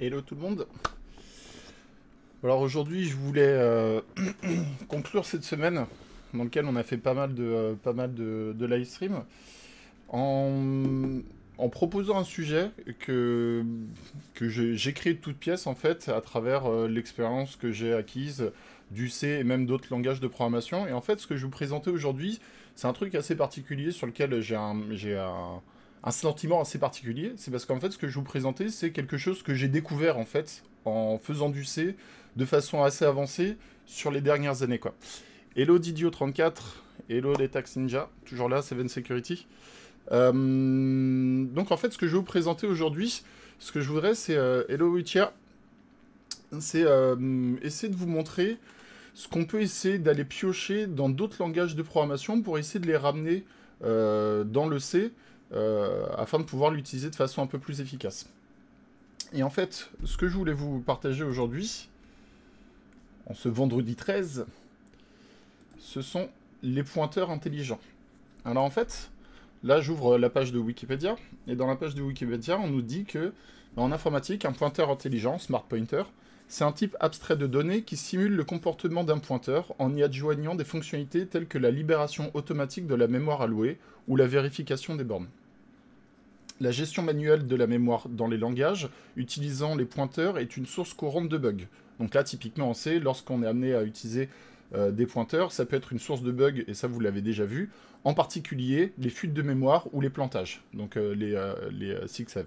Hello tout le monde. Alors aujourd'hui, je voulais euh, conclure cette semaine dans laquelle on a fait pas mal de, euh, pas mal de, live stream en, proposant un sujet que, que j'ai créé de toutes pièces en fait à travers euh, l'expérience que j'ai acquise du C et même d'autres langages de programmation. Et en fait, ce que je vais vous présenter aujourd'hui, c'est un truc assez particulier sur lequel j'ai un un sentiment assez particulier. C'est parce qu'en fait, ce que je vous présentais, c'est quelque chose que j'ai découvert en fait en faisant du C de façon assez avancée sur les dernières années. Quoi. Hello Didio34, hello les Tax Ninja, toujours là, Seven Security. Euh, donc en fait, ce que je vais vous présenter aujourd'hui, ce que je voudrais, c'est euh, Hello Witcher, c'est euh, essayer de vous montrer ce qu'on peut essayer d'aller piocher dans d'autres langages de programmation pour essayer de les ramener dans le C euh, afin de pouvoir l'utiliser de façon un peu plus efficace. Et en fait, ce que je voulais vous partager aujourd'hui, en ce vendredi 13, ce sont les pointeurs intelligents. Alors en fait, là j'ouvre la page de Wikipédia, et dans la page de Wikipédia, on nous dit que, ben, en informatique, un pointeur intelligent, smart pointer, c'est un type abstrait de données qui simule le comportement d'un pointeur en y adjoignant des fonctionnalités telles que la libération automatique de la mémoire allouée ou la vérification des bornes la gestion manuelle de la mémoire dans les langages, utilisant les pointeurs, est une source courante de bugs. Donc là, typiquement en C, lorsqu'on est amené à utiliser euh, des pointeurs, ça peut être une source de bugs, et ça vous l'avez déjà vu, en particulier les fuites de mémoire ou les plantages, donc euh, les, euh, les six have.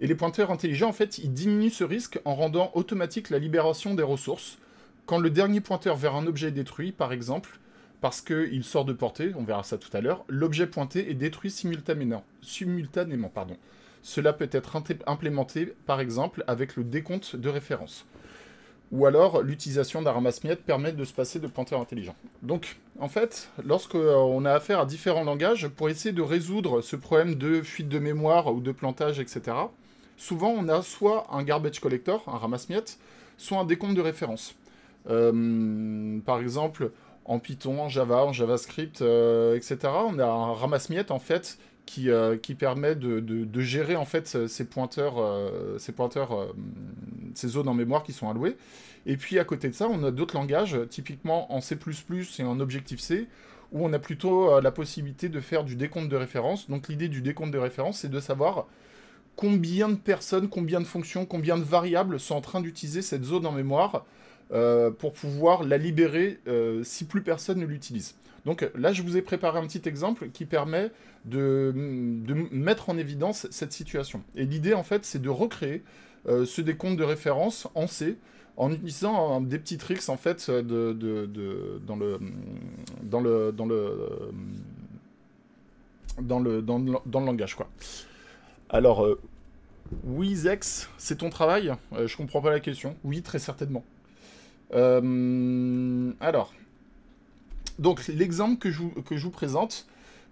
Et les pointeurs intelligents, en fait, ils diminuent ce risque en rendant automatique la libération des ressources. Quand le dernier pointeur vers un objet est détruit, par exemple, parce qu'il sort de portée, on verra ça tout à l'heure, l'objet pointé est détruit simultanément. simultanément pardon. Cela peut être implémenté, par exemple, avec le décompte de référence. Ou alors, l'utilisation d'un ramasse-miettes permet de se passer de pointeur intelligent. Donc, en fait, lorsqu'on euh, a affaire à différents langages, pour essayer de résoudre ce problème de fuite de mémoire ou de plantage, etc., souvent on a soit un garbage collector, un ramasse-miettes, soit un décompte de référence. Euh, par exemple, en Python, en Java, en JavaScript, euh, etc. On a un ramasse-miettes en fait qui, euh, permet de, gérer en fait euh, ces pointeurs, ces, pointeurs ces zones en mémoire qui sont allouées. Et puis à côté de ça, on a d'autres langages, typiquement en C++ et en Objective-C, où on a plutôt la possibilité de faire du décompte de référence. Donc l'idée du décompte de référence, c'est de savoir combien de personnes, combien de fonctions, combien de variables sont en train d'utiliser cette zone en mémoire euh, pour pouvoir la libérer euh, si plus personne ne l'utilise. Donc là, je vous ai préparé un petit exemple qui permet de, mettre en évidence cette situation. Et l'idée, en fait, c'est de recréer euh, ce décompte de référence en C en utilisant des petits tricks, en fait, de, dans le... dans le... dans le... dans le, dans le, langage, quoi. Alors... Oui, Zex, c'est ton travail Je Je comprends pas la question. Oui, très certainement. Euh, alors, donc l'exemple que je, que je vous présente,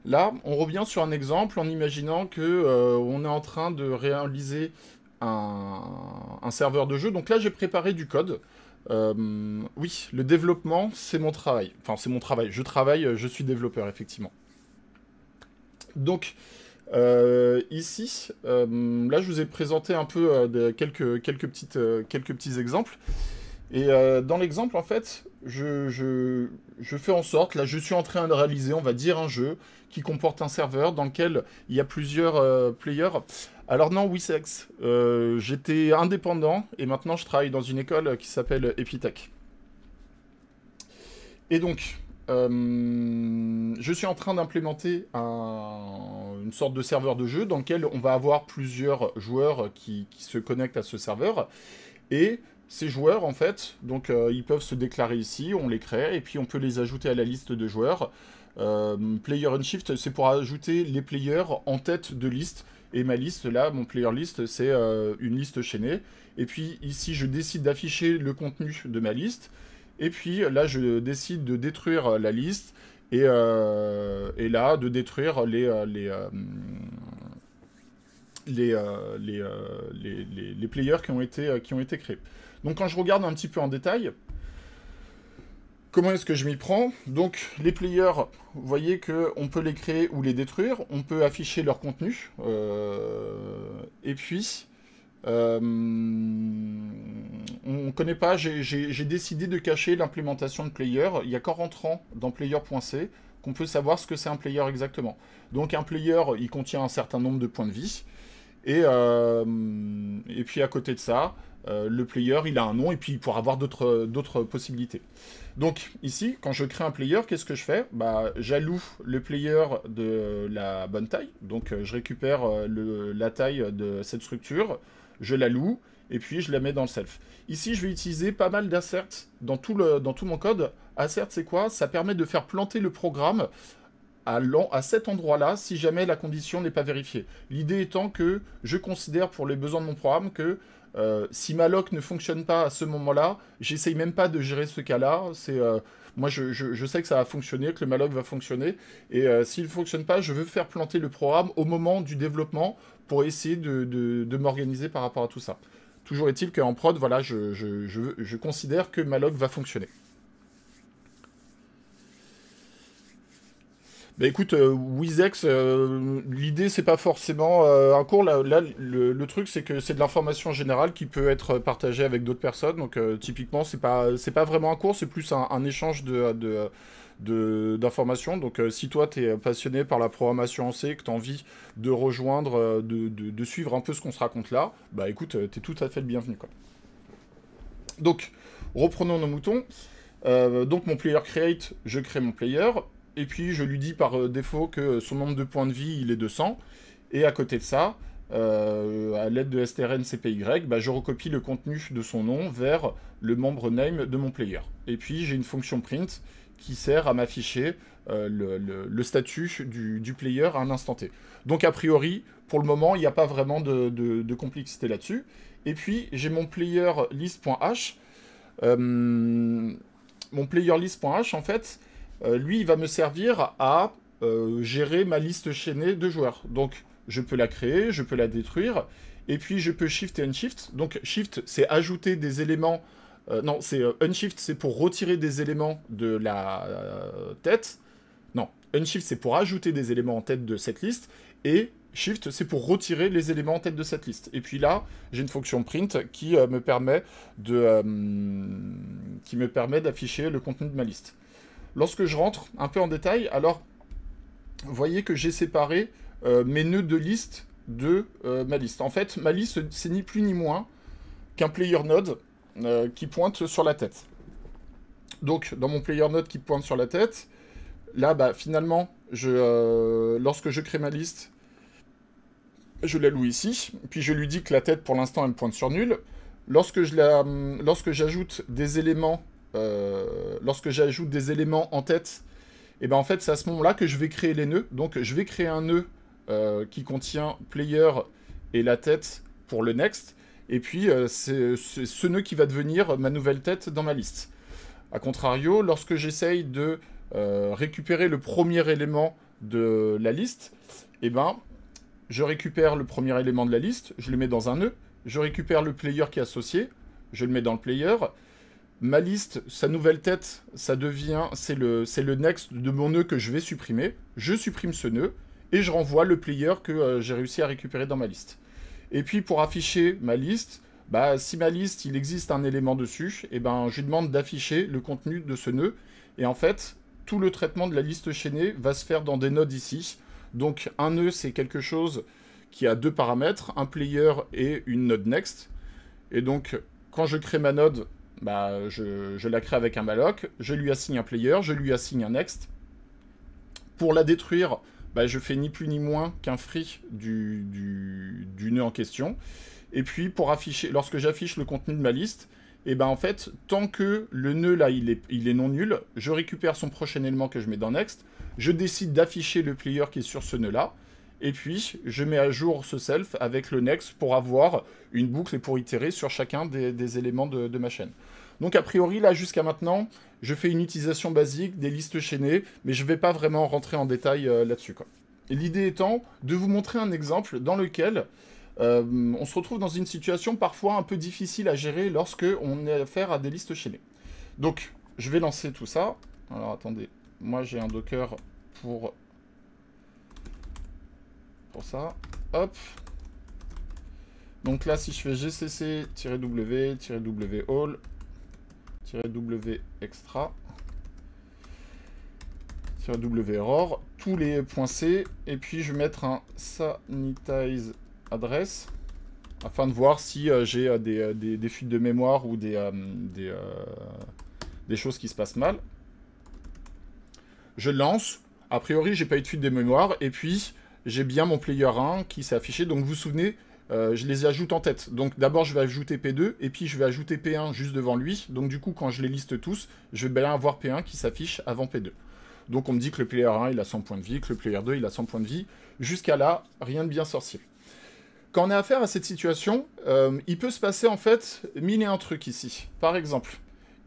là, on revient sur un exemple en imaginant que euh, on est en train de réaliser un, serveur de jeu. Donc là, j'ai préparé du code. Euh, oui, le développement, c'est mon travail. Enfin, c'est mon travail. Je travaille, je suis développeur, effectivement. Donc, ici, là, je vous ai présenté un peu quelques, quelques, petites, quelques petits exemples. Et euh, dans l'exemple, en fait, je, fais en sorte, là, je suis en train de réaliser, on va dire, un jeu qui comporte un serveur dans lequel il y a plusieurs euh, players. Alors non, Wisex, euh, j'étais indépendant et maintenant je travaille dans une école qui s'appelle Epitech. Et donc, je suis en train d'implémenter une sorte de serveur de jeu dans lequel on va avoir plusieurs joueurs qui, qui se connectent à ce serveur. Et ces joueurs, en fait, donc euh, ils peuvent se déclarer ici, on les crée, et puis on peut les ajouter à la liste de joueurs. Euh, player and Shift, c'est pour ajouter les players en tête de liste. Et ma liste, là, mon player list, c'est euh, une liste chaînée. Et puis ici, je décide d'afficher le contenu de ma liste. Et puis là, je décide de détruire la liste. Et, et là, de détruire les, les, les, les players qui ont été, qui ont été créés. Donc quand je regarde un petit peu en détail, comment est-ce que je m'y prends Donc les players, vous voyez qu'on peut les créer ou les détruire, on peut afficher leur contenu, euh, et puis... Euh, on ne connaît pas, j'ai décidé de cacher l'implémentation de player. Il n'y a qu'en rentrant dans player.c qu'on peut savoir ce que c'est un player exactement. Donc un player, il contient un certain nombre de points de vie. et euh, puis à côté de ça, euh, le player, il a un nom, et puis il pourra avoir d'autres possibilités. Donc ici, quand je crée un player, qu'est-ce que je fais bah, J'alloue le player de la bonne taille, donc euh, je récupère euh, la taille de cette structure, je la loue, et puis je la mets dans le self. Ici, je vais utiliser pas mal d'asserts dans, tout dans tout mon code. Assert, c'est quoi Ça permet de faire planter le programme à cet endroit-là si jamais la condition n'est pas vérifiée. L'idée étant que je considère pour les besoins de mon programme que euh, si ma ne fonctionne pas à ce moment-là, j'essaye même pas de gérer ce cas-là. C'est euh, moi, je, sais que ça va fonctionner, que le malloc va fonctionner, et euh, s'il ne fonctionne pas, je veux faire planter le programme au moment du développement pour essayer de, m'organiser par rapport à tout ça. Toujours est-il qu'en prod, voilà, je, considère que log va fonctionner. Bah écoute, euh, Wizex, euh, l'idée c'est pas forcément euh, un cours. Là, le, truc c'est que c'est de l'information générale qui peut être partagée avec d'autres personnes. Donc typiquement, c'est pas pas vraiment un cours, c'est plus un, échange de, de d'informations. Donc si toi tu es passionné par la programmation en C, que tu as envie de rejoindre, de, suivre un peu ce qu'on se raconte là, bah écoute, tu es tout à fait le bienvenu. Donc, reprenons nos moutons. donc mon player create, je crée mon player et puis je lui dis par euh, défaut que son nombre de points de vie, il est de Et à côté de ça, euh, à l'aide de strn cpy, bah, je recopie le contenu de son nom vers le membre name de mon player. Et puis j'ai une fonction print qui sert à m'afficher euh, le, statut du, player à un instant T. Donc a priori, pour le moment, il n'y a pas vraiment de, complexité là-dessus. Et puis j'ai mon player list.h. mon playerList.h, en fait, euh, lui, il va me servir à euh, gérer ma liste chaînée de joueurs. Donc, je peux la créer, je peux la détruire, et puis je peux shift et unshift. Donc, shift, c'est ajouter des éléments. Euh, non, c'est unshift, c'est pour retirer des éléments de la tête. Non, unshift, c'est pour ajouter des éléments en tête de cette liste, et Shift, c'est pour retirer les éléments en tête de cette liste. Et puis là, j'ai une fonction print qui me permet qui me permet d'afficher le contenu de ma liste. Lorsque je rentre un peu en détail, alors vous voyez que j'ai séparé euh, mes nœuds de liste de euh, ma liste. En fait, ma liste, c'est ni plus ni moins qu'un player node euh, qui pointe sur la tête. Donc, dans mon player node qui pointe sur la tête, là, bah, finalement, lorsque je crée ma liste, je la loue ici, puis je lui dis que la tête, pour l'instant, elle pointe sur nul. Lorsque hum, j'ajoute des éléments euh, lorsque j'ajoute des éléments en tête, et eh ben en fait c'est à ce moment-là que je vais créer les nœuds. Donc je vais créer un nœud euh, qui contient player et la tête pour le next. Et puis euh, c'est ce nœud qui va devenir ma nouvelle tête dans ma liste. A contrario, lorsque j'essaye de récupérer le premier élément de la liste, et eh ben je récupère le premier élément de la liste, je le mets dans un nœud, je récupère le player qui est associé, je le mets dans le player, ma liste, sa nouvelle tête, ça devient, c'est le, le next de mon nœud que je vais supprimer. Je supprime ce nœud et je renvoie le player que euh, j'ai réussi à récupérer dans ma liste. Et puis pour afficher ma liste, bah, si ma liste, il existe un élément dessus, et eh ben, je lui demande d'afficher le contenu de ce nœud. Et en fait, tout le traitement de la liste chaînée va se faire dans des nodes ici. Donc un nœud, c'est quelque chose qui a deux paramètres, un player et une node next. Et donc, quand je crée ma node, bah, je, la crée avec un malloc, je lui assigne un player, je lui assigne un next. Pour la détruire, bah, je fais ni plus ni moins qu'un free du, du, nœud en question. Et puis, pour afficher, lorsque j'affiche le contenu de ma liste, eh ben, en fait, tant que le nœud là, il est, il est non nul, je récupère son prochain élément que je mets dans next, je décide d'afficher le player qui est sur ce nœud là, et puis, je mets à jour ce self avec le next pour avoir une boucle et pour itérer sur chacun des, éléments de, ma chaîne. Donc a priori, là, jusqu'à maintenant, je fais une utilisation basique des listes chaînées, mais je ne vais pas vraiment rentrer en détail euh, là-dessus. L'idée étant de vous montrer un exemple dans lequel euh, on se retrouve dans une situation parfois un peu difficile à gérer lorsque on est affaire à des listes chaînées. Donc, je vais lancer tout ça. Alors attendez, moi j'ai un Docker pour pour ça. Hop. Donc là, si je fais gcc-w, -w all, -w extra, -w error, tous les points C, et puis je vais mettre un sanitize address afin de voir si euh, j'ai euh, euh, des, fuites de mémoire ou des, des, choses qui se passent mal. Je lance, a priori j'ai pas eu de fuite de mémoire, et puis j'ai bien mon player 1 qui s'est affiché. Donc vous vous souvenez, euh, je les ajoute en tête. Donc d'abord je vais ajouter P2 et puis je vais ajouter P1 juste devant lui. Donc du coup quand je les liste tous, je vais bien avoir P1 qui s'affiche avant P2. Donc on me dit que le player 1 il a 100 points de vie, que le player 2 il a 100 points de vie. Jusqu'à là, rien de bien sorcier. Quand on a affaire à cette situation, euh, il peut se passer en fait mille et un trucs ici. Par exemple,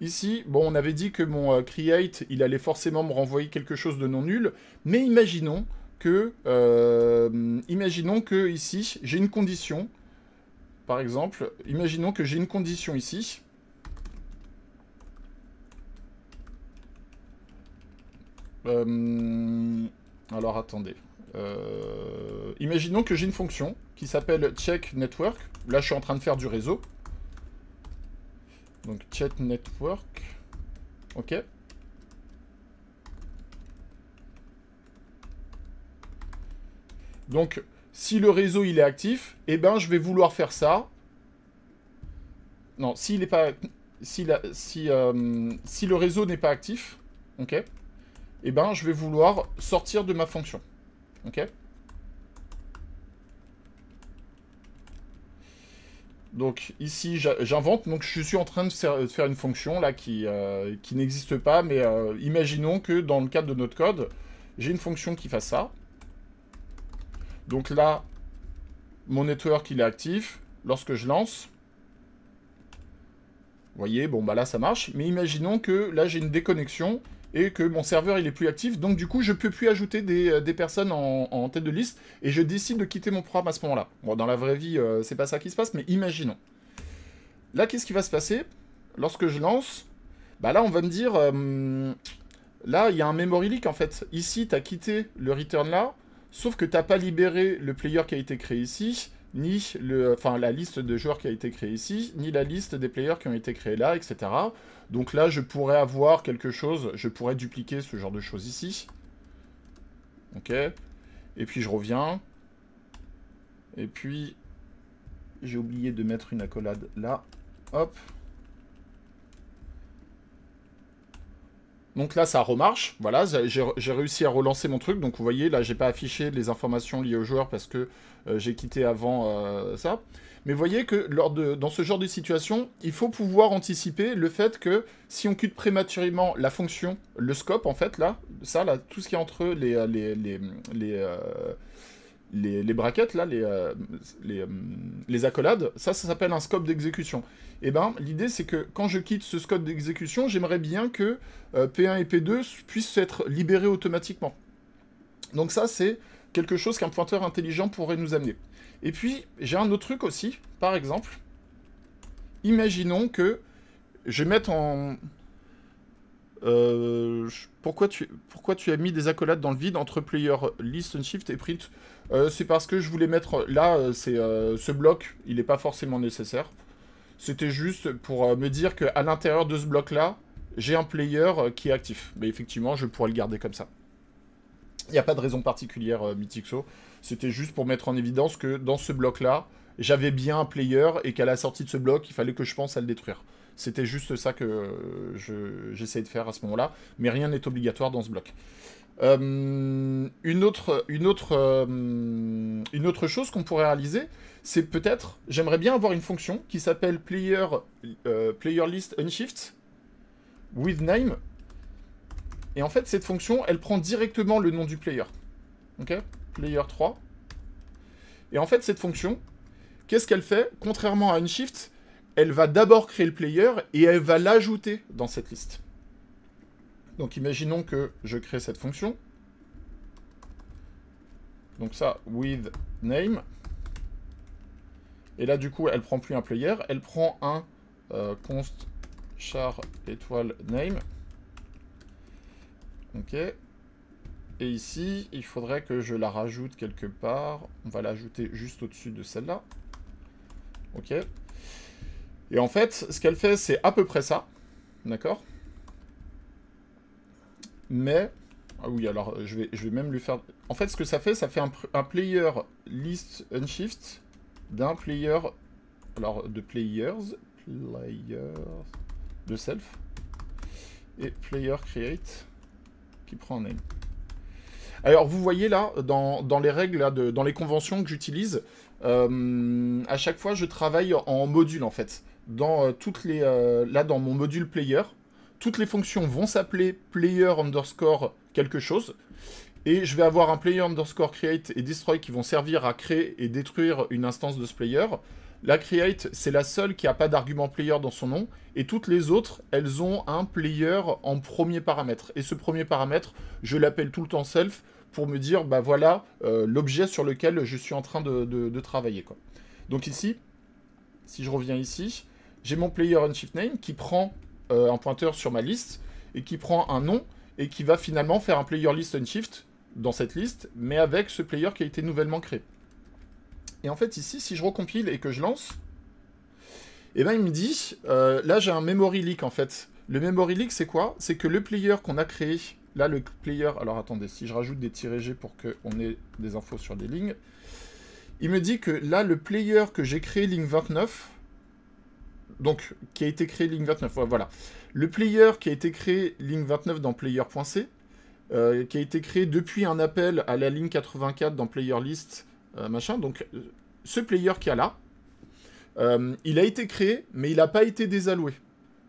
Ici, bon, on avait dit que mon euh, create, il allait forcément me renvoyer quelque chose de non nul, mais imaginons euh, imaginons que ici, j'ai une condition, par exemple, imaginons que j'ai une condition ici. Euh, alors attendez. Euh, imaginons que j'ai une fonction qui s'appelle check network. Là, je suis en train de faire du réseau. Donc check network. Ok. Donc, si le réseau il est actif, eh ben je vais vouloir faire ça. Non, s'il pas, si, la, si, euh, si le réseau n'est pas actif, ok, eh ben je vais vouloir sortir de ma fonction, ok. Donc ici j'invente, donc je suis en train de faire une fonction là qui, euh, n'existe pas, mais euh, imaginons que dans le cadre de notre code, j'ai une fonction qui fasse ça. Donc là, mon network, il est actif. Lorsque je lance, vous voyez, bon, bah là, ça marche. Mais imaginons que là, j'ai une déconnexion et que mon serveur, il est plus actif. Donc, du coup, je peux plus ajouter des, euh, personnes en, tête de liste et je décide de quitter mon programme à ce moment-là. Bon, dans la vraie vie, euh, c'est pas ça qui se passe, mais imaginons. Là, qu'est-ce qui va se passer Lorsque je lance, bah là, on va me dire... Euh, là, il y a un memory leak, en fait. Ici, tu as quitté le return là, Sauf que t'as pas libéré le player qui a été créé ici, ni le, enfin, la liste de joueurs qui a été créée ici, ni la liste des players qui ont été créés là, etc. Donc là, je pourrais avoir quelque chose, je pourrais dupliquer ce genre de choses ici. Ok. Et puis je reviens. Et puis, j'ai oublié de mettre une accolade là. Hop. Donc là, ça remarche. Voilà, j'ai réussi à relancer mon truc. Donc vous voyez, là, j'ai pas affiché les informations liées au joueur parce que euh, j'ai quitté avant euh, ça. Mais vous voyez que lors de, dans ce genre de situation, il faut pouvoir anticiper le fait que si on quitte prématurément la fonction, le scope, en fait, là, ça, là, tout ce qui est entre euh, les, les, les, les, braquettes, là, les, euh, euh, les, accolades, ça, ça s'appelle un scope d'exécution. Et eh ben, l'idée, c'est que quand je quitte ce scope d'exécution, j'aimerais bien que euh, P1 et P2 puissent être libérés automatiquement. Donc ça, c'est quelque chose qu'un pointeur intelligent pourrait nous amener. Et puis, j'ai un autre truc aussi, par exemple, imaginons que je mette en... pourquoi, tu, pourquoi tu as mis des accolades dans le vide entre player list and shift et print euh, c'est parce que je voulais mettre... Là, euh, c'est euh, ce bloc, il n'est pas forcément nécessaire. C'était juste pour me dire qu'à l'intérieur de ce bloc-là, j'ai un player qui est actif. Mais effectivement, je pourrais le garder comme ça. Il n'y a pas de raison particulière, Mythixo. C'était juste pour mettre en évidence que dans ce bloc-là, j'avais bien un player et qu'à la sortie de ce bloc, il fallait que je pense à le détruire. C'était juste ça que j'essayais de faire à ce moment-là, mais rien n'est obligatoire dans ce bloc. Euh, une autre, autre, euh, une autre chose qu'on pourrait réaliser, c'est peut-être, j'aimerais bien avoir une fonction qui s'appelle player, euh, unshift with name. Et en fait, cette fonction, elle prend directement le nom du player. Ok Player 3. Et en fait, cette fonction, qu'est-ce qu'elle fait Contrairement à unshift, elle va d'abord créer le player et elle va l'ajouter dans cette liste. Donc imaginons que je crée cette fonction. Donc ça, with name. Et là, du coup, elle prend plus un player, elle prend un euh, const char étoile name. Ok. Et ici, il faudrait que je la rajoute quelque part. On va l'ajouter juste au-dessus de celle-là. Ok. Et en fait, ce qu'elle fait, c'est à peu près ça. D'accord mais... Ah oui, alors euh, je vais, je vais même lui faire... En fait, ce que ça fait, ça fait un, player list unshift d'un player... Alors, de players... Players... De self. Et player create qui prend un name. Alors, vous voyez là, dans, dans les règles, dans les conventions que j'utilise, euh, à chaque fois, je travaille en module, en fait. Dans euh, toutes les... là, dans mon module player, toutes les fonctions vont s'appeler player underscore quelque chose. Et je vais avoir un player underscore create et destroy qui vont servir à créer et détruire une instance de ce player. La create, c'est la seule qui n'a pas d'argument player dans son nom. Et toutes les autres, elles ont un player en premier paramètre. Et ce premier paramètre, je l'appelle tout le temps self pour me dire, bah voilà euh, l'objet sur lequel je suis en train de, travailler. Quoi. Donc ici, si je reviens ici, j'ai mon player on name qui prend euh, un pointeur sur ma liste et qui prend un nom et qui va finalement faire un player list unshift dans cette liste, mais avec ce player qui a été nouvellement créé. Et en fait, ici, si je recompile et que je lance, et eh ben, il me dit, euh, là, j'ai un memory leak, en fait. Le memory leak, c'est quoi C'est que le player qu'on a créé, là, le player... Alors, attendez, si je rajoute des tirés G pour qu'on ait des infos sur des lignes, il me dit que là, le player que j'ai créé, ligne 29, donc qui a été créé ligne 29, voilà. Le player qui a été créé ligne 29 dans player.c, euh, qui a été créé depuis un appel à la ligne 84 dans player_list euh, machin. Donc ce player qui a là, euh, il a été créé, mais il n'a pas été désalloué.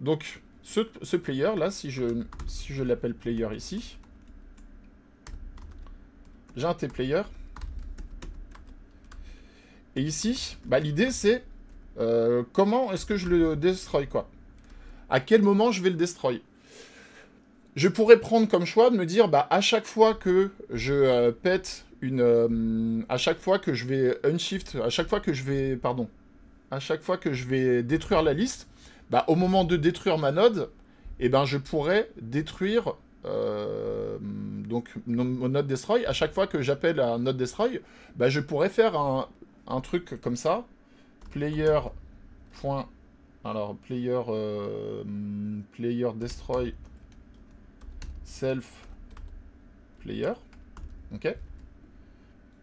Donc ce, player là, si je, si je l'appelle player ici, j'ai un t-player. Et ici, bah, l'idée c'est euh, comment est-ce que je le destroy, quoi À quel moment je vais le destroy Je pourrais prendre comme choix de me dire, bah, à chaque fois que je euh, pète une... Euh, à chaque fois que je vais unshift, à chaque fois que je vais... Pardon. À chaque fois que je vais détruire la liste, bah, au moment de détruire ma node, eh ben, je pourrais détruire... donc mon node destroy, à chaque fois que j'appelle un node destroy, bah, je pourrais faire un truc comme ça, player. Point. Alors, player. Euh, player destroy self player. Ok.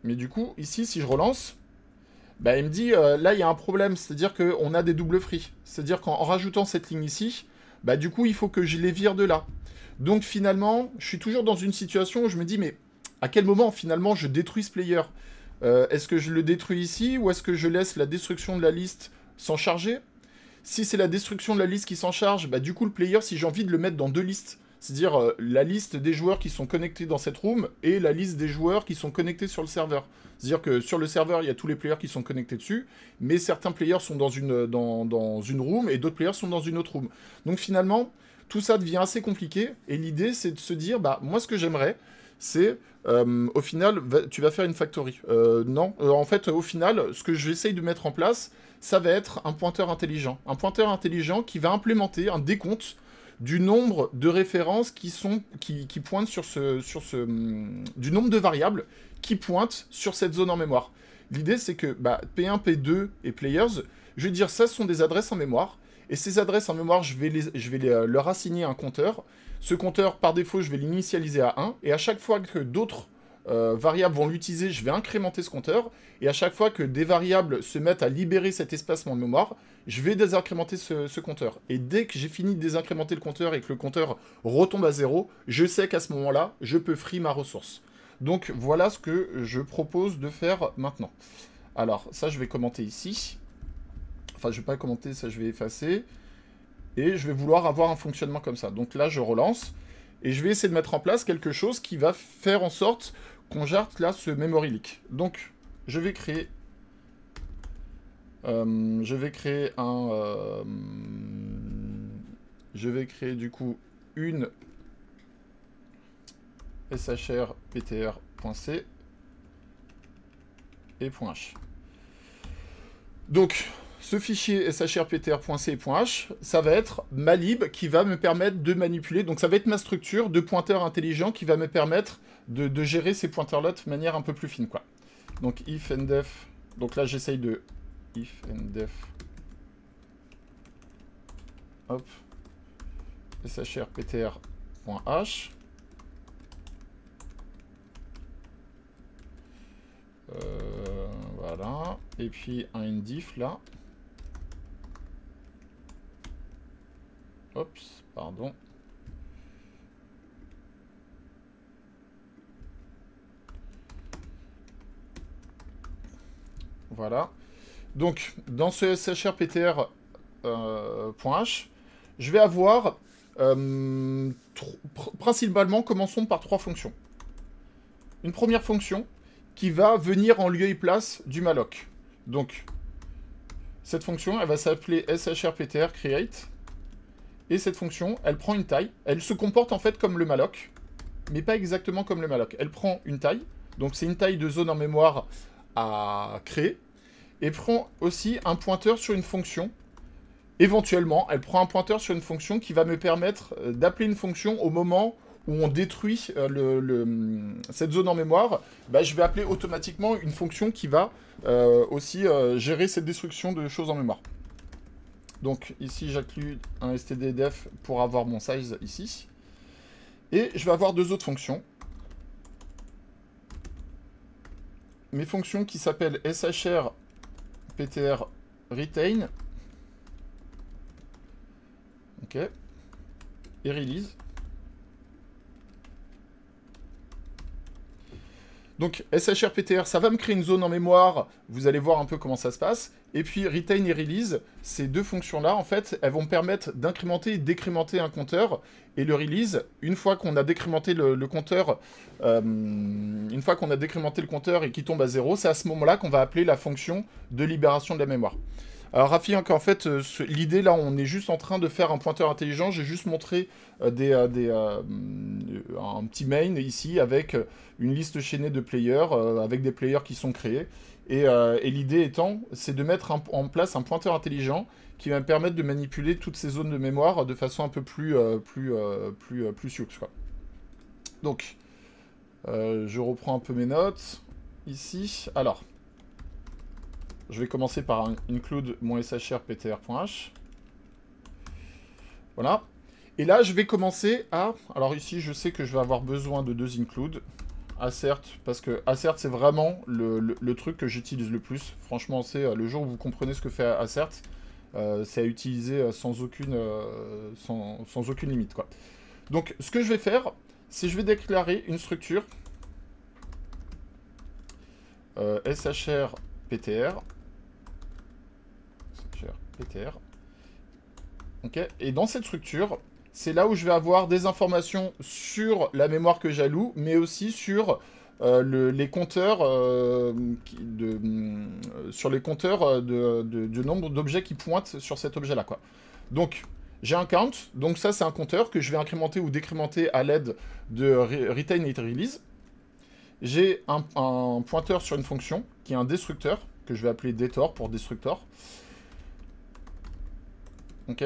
Mais du coup, ici, si je relance, bah, il me dit, euh, là, il y a un problème, c'est-à-dire qu'on a des doubles free. C'est-à-dire qu'en rajoutant cette ligne ici, bah, du coup, il faut que je les vire de là. Donc, finalement, je suis toujours dans une situation où je me dis, mais à quel moment, finalement, je détruis ce player euh, est-ce que je le détruis ici ou est-ce que je laisse la destruction de la liste s'en charger Si c'est la destruction de la liste qui s'en charge, bah du coup le player, si j'ai envie de le mettre dans deux listes, c'est-à-dire euh, la liste des joueurs qui sont connectés dans cette room et la liste des joueurs qui sont connectés sur le serveur. C'est-à-dire que sur le serveur, il y a tous les players qui sont connectés dessus, mais certains players sont dans une, dans une room et d'autres players sont dans une autre room. Donc finalement, tout ça devient assez compliqué et l'idée, c'est de se dire, bah moi ce que j'aimerais, c'est euh, au final, tu vas faire une factory. Euh, non, euh, en fait, au final, ce que j'essaye de mettre en place, ça va être un pointeur intelligent. Un pointeur intelligent qui va implémenter un décompte du nombre de références qui, sont, qui, pointent sur ce, sur ce... du nombre de variables qui pointent sur cette zone en mémoire. L'idée, c'est que P1, bah, P2 et Players, je vais dire, ça sont des adresses en mémoire. Et ces adresses en mémoire, je vais, les, je vais leur assigner un compteur. Ce compteur, par défaut, je vais l'initialiser à 1. Et à chaque fois que d'autres euh, variables vont l'utiliser, je vais incrémenter ce compteur. Et à chaque fois que des variables se mettent à libérer cet espace de mémoire, je vais désincrémenter ce, ce compteur. Et dès que j'ai fini de désincrémenter le compteur et que le compteur retombe à 0, je sais qu'à ce moment-là, je peux free ma ressource. Donc voilà ce que je propose de faire maintenant. Alors ça, je vais commenter ici. Enfin, je ne vais pas commenter, ça je vais effacer et je vais vouloir avoir un fonctionnement comme ça. Donc là, je relance, et je vais essayer de mettre en place quelque chose qui va faire en sorte qu'on jarte là ce memory leak. Donc, je vais créer... Euh, je vais créer un... Euh, je vais créer du coup une shrptr.c et .h. Donc, ce fichier shrptr.c.h, ça va être ma lib qui va me permettre de manipuler, donc ça va être ma structure de pointeur intelligent qui va me permettre de, gérer ces pointeurs-là de manière un peu plus fine. quoi. Donc if and def, donc là j'essaye de if and def, hop, shrptr.h, euh, voilà, et puis un diff là. Oups, pardon. Voilà. Donc, dans ce shrptr.h, euh, je vais avoir, euh, principalement, commençons par trois fonctions. Une première fonction qui va venir en lieu et place du malloc. Donc, cette fonction, elle va s'appeler shrptr create et cette fonction, elle prend une taille. Elle se comporte en fait comme le malloc, mais pas exactement comme le malloc. Elle prend une taille, donc c'est une taille de zone en mémoire à créer. Et prend aussi un pointeur sur une fonction. Éventuellement, elle prend un pointeur sur une fonction qui va me permettre euh, d'appeler une fonction au moment où on détruit euh, hum, cette zone en mémoire, bah, je vais appeler automatiquement une fonction qui va euh, aussi gérer cette destruction de choses en mémoire. Donc ici, j'inclus un stddf pour avoir mon size ici. Et je vais avoir deux autres fonctions. Mes fonctions qui s'appellent shr ptr Ok. Et release. Donc SHRPTR, ça va me créer une zone en mémoire, vous allez voir un peu comment ça se passe. Et puis retain et release, ces deux fonctions-là, en fait, elles vont me permettre d'incrémenter et décrémenter un compteur. Et le release, une fois qu'on a décrémenté le, compteur, euh, une fois qu'on a décrémenté le compteur et qu'il tombe à zéro, c'est à ce moment-là qu'on va appeler la fonction de libération de la mémoire. Alors Rafi, hein, en fait, euh, l'idée là, on est juste en train de faire un pointeur intelligent. J'ai juste montré euh, des, euh, un petit main ici avec une liste chaînée de players, avec des players qui sont créés. Et, l'idée étant, c'est de mettre en place un pointeur intelligent qui va me permettre de manipuler toutes ces zones de mémoire de façon un peu plus, plus, plus, plus sûre. Donc, je reprends un peu mes notes ici. Alors, je vais commencer par include mon shrptr.h. Voilà. Et là, je vais commencer à... Alors ici, je sais que je vais avoir besoin de deux include. Assert, parce que Assert, c'est vraiment le, truc que j'utilise le plus. Franchement, c'est euh, le jour où vous comprenez ce que fait Assert, euh, c'est à utiliser euh, sans aucune, sans, aucune limite. Quoi. Donc, ce que je vais faire, c'est je vais déclarer une structure shrptr Ok. Et dans cette structure, c'est là où je vais avoir des informations sur la mémoire que j'alloue, mais aussi sur euh, les compteurs euh, de, euh, sur les compteurs de, nombre d'objets qui pointent sur cet objet-là. Donc, j'ai un count, donc ça c'est un compteur que je vais incrémenter ou décrémenter à l'aide de retain et release. J'ai un, un, pointeur sur une fonction qui est un destructeur, que je vais appeler detor pour destructor. Ok.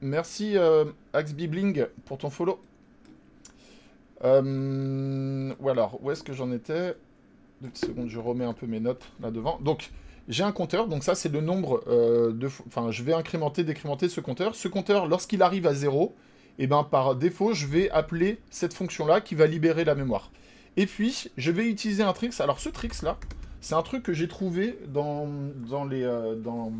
Merci euh, Axe Bibling pour ton follow. Euh, ou alors, où est-ce que j'en étais Deux secondes, je remets un peu mes notes là-devant. Donc, j'ai un compteur, donc ça c'est le nombre euh, de... Enfin, je vais incrémenter, décrémenter ce compteur. Ce compteur, lorsqu'il arrive à 0, et eh ben, par défaut, je vais appeler cette fonction-là qui va libérer la mémoire. Et puis, je vais utiliser un Trix Alors, ce Trix là c'est un truc que j'ai trouvé dans, dans les... Euh, dans,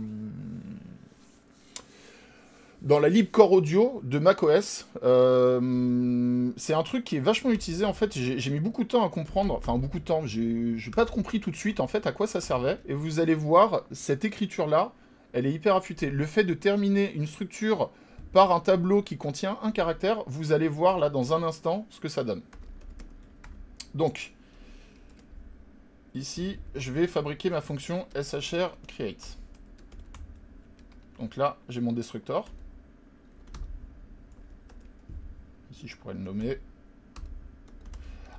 dans la LibCore audio de macOS. Euh, c'est un truc qui est vachement utilisé en fait. J'ai mis beaucoup de temps à comprendre, enfin beaucoup de temps, j'ai pas compris tout de suite en fait à quoi ça servait. Et vous allez voir, cette écriture là, elle est hyper affûtée. Le fait de terminer une structure par un tableau qui contient un caractère, vous allez voir là dans un instant ce que ça donne. Donc, Ici, je vais fabriquer ma fonction shr create. Donc là, j'ai mon destructeur. Ici, je pourrais le nommer.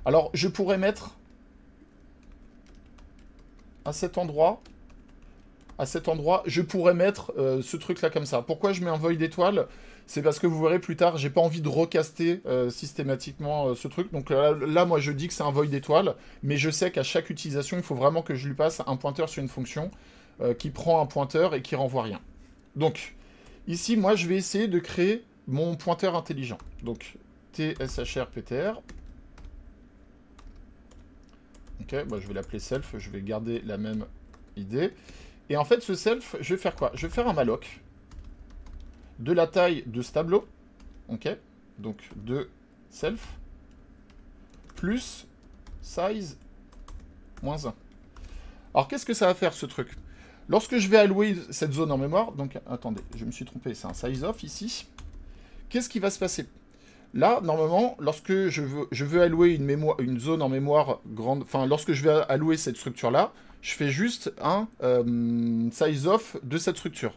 Alors, je pourrais mettre à cet endroit, à cet endroit, je pourrais mettre euh, ce truc là comme ça. Pourquoi je mets un void d'étoile c'est parce que vous verrez plus tard, j'ai pas envie de recaster euh, systématiquement euh, ce truc. Donc là, moi, je dis que c'est un void étoile. mais je sais qu'à chaque utilisation, il faut vraiment que je lui passe un pointeur sur une fonction euh, qui prend un pointeur et qui renvoie rien. Donc, ici, moi, je vais essayer de créer mon pointeur intelligent. Donc, tshrptr. Ok, moi, bah, je vais l'appeler self, je vais garder la même idée. Et en fait, ce self, je vais faire quoi Je vais faire un malloc de la taille de ce tableau, ok, donc de self, plus size moins 1. Alors qu'est-ce que ça va faire ce truc Lorsque je vais allouer cette zone en mémoire, donc attendez, je me suis trompé, c'est un size off ici, qu'est-ce qui va se passer Là, normalement, lorsque je veux, allouer une, zone en mémoire grande, enfin, lorsque je vais allouer cette structure-là, je fais juste un euh, size off de cette structure.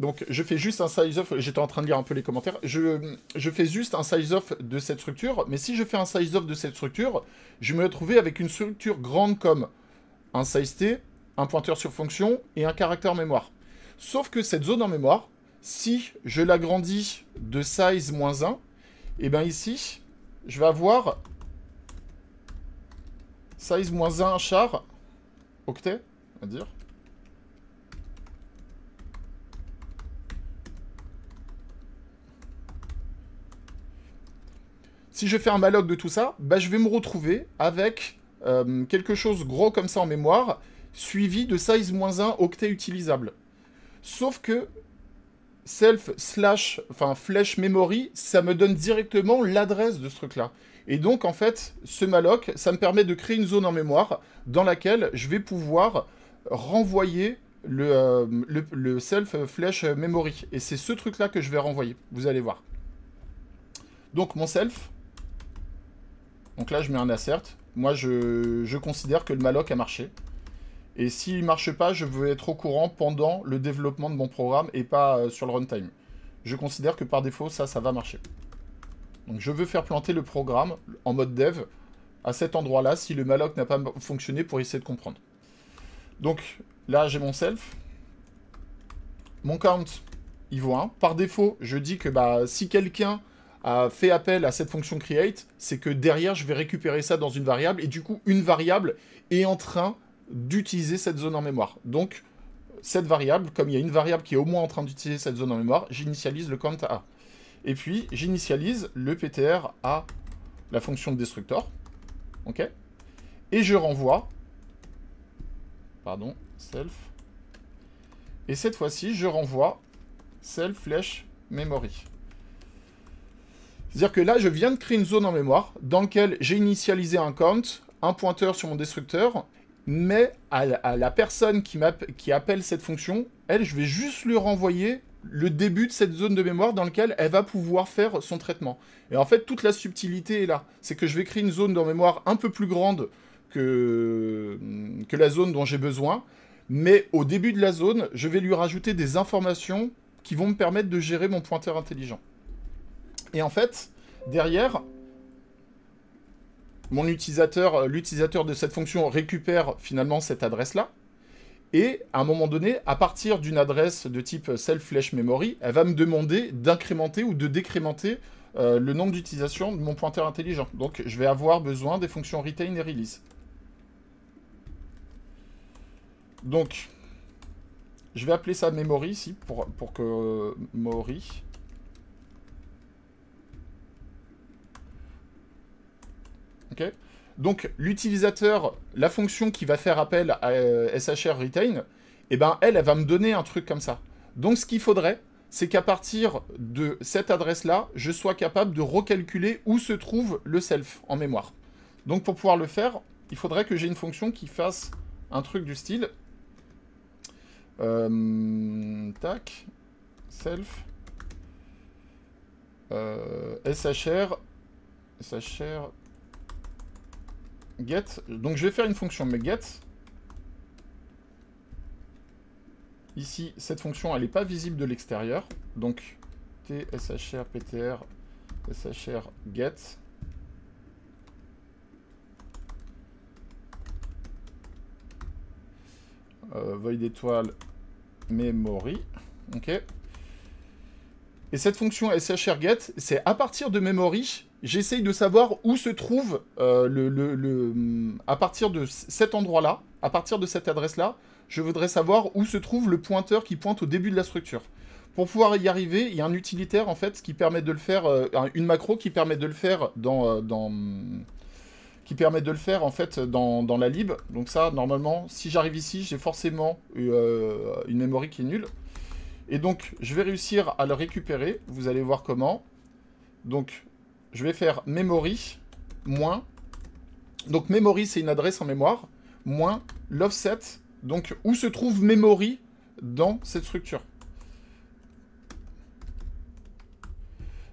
Donc je fais juste un size-off, j'étais en train de lire un peu les commentaires, je, fais juste un size-off de cette structure, mais si je fais un size-off de cette structure, je me retrouver avec une structure grande comme un size-t, un pointeur sur fonction et un caractère mémoire. Sauf que cette zone en mémoire, si je l'agrandis de size moins 1, et eh bien ici, je vais avoir size moins 1 char, octet, on va dire, si je fais un malloc de tout ça, bah, je vais me retrouver avec euh, quelque chose gros comme ça en mémoire, suivi de size-1 octet utilisable. Sauf que self slash, enfin flash memory, ça me donne directement l'adresse de ce truc-là. Et donc, en fait, ce malloc, ça me permet de créer une zone en mémoire dans laquelle je vais pouvoir renvoyer le, euh, le self flash memory. Et c'est ce truc-là que je vais renvoyer. Vous allez voir. Donc, mon self, donc là, je mets un assert. Moi, je, considère que le malloc a marché. Et s'il ne marche pas, je veux être au courant pendant le développement de mon programme et pas euh, sur le runtime. Je considère que par défaut, ça, ça va marcher. Donc je veux faire planter le programme en mode dev à cet endroit-là si le malloc n'a pas fonctionné pour essayer de comprendre. Donc là, j'ai mon self. Mon count, il vaut 1. Par défaut, je dis que bah, si quelqu'un fait appel à cette fonction create, c'est que derrière, je vais récupérer ça dans une variable, et du coup, une variable est en train d'utiliser cette zone en mémoire. Donc, cette variable, comme il y a une variable qui est au moins en train d'utiliser cette zone en mémoire, j'initialise le count Et puis, j'initialise le ptr à la fonction destructor. OK Et je renvoie... Pardon, self. Et cette fois-ci, je renvoie self flèche memory. C'est-à-dire que là, je viens de créer une zone en mémoire dans laquelle j'ai initialisé un count, un pointeur sur mon destructeur, mais à, la, personne qui, appelle cette fonction, elle, je vais juste lui renvoyer le début de cette zone de mémoire dans laquelle elle va pouvoir faire son traitement. Et en fait, toute la subtilité est là. C'est que je vais créer une zone en mémoire un peu plus grande hum, que la zone dont j'ai besoin, mais au début de la zone, je vais lui rajouter des informations qui vont me permettre de gérer mon pointeur intelligent. Et en fait, derrière, mon utilisateur, euh, l'utilisateur de cette fonction récupère finalement cette adresse-là. Et à un moment donné, à partir d'une adresse de type self flash memory, elle va me demander d'incrémenter ou de décrémenter euh, le nombre d'utilisations de mon pointeur intelligent. Donc je vais avoir besoin des fonctions retain et release. Donc je vais appeler ça memory ici pour, pour que memory Donc l'utilisateur, la fonction qui va faire appel à euh, SHR Retain, eh ben, elle, elle va me donner un truc comme ça. Donc ce qu'il faudrait, c'est qu'à partir de cette adresse-là, je sois capable de recalculer où se trouve le self en mémoire. Donc pour pouvoir le faire, il faudrait que j'ai une fonction qui fasse un truc du style. Euh, tac, self, euh, SHR, SHR, get. Donc je vais faire une fonction mais get. Ici, cette fonction, elle n'est pas visible de l'extérieur. Donc, tshr, ptr, get. Euh, void étoile, memory. Ok. Et cette fonction get c'est à partir de memory j'essaye de savoir où se trouve euh, le, mm, À partir de cet endroit-là, à partir de cette adresse-là, je voudrais savoir où se trouve le pointeur qui pointe au début de la structure. Pour pouvoir y arriver, il y a un utilitaire, en fait, qui permet de le faire... Euh, une macro qui permet de le faire dans... Euh, dans qui permet de le faire en fait dans, la lib. Donc ça, normalement, si j'arrive ici, j'ai forcément une mémoire qui est nulle. Et donc, je vais réussir à le récupérer. Vous allez voir comment. Donc, je vais faire memory moins. Donc memory, c'est une adresse en mémoire, moins l'offset, donc où se trouve memory dans cette structure.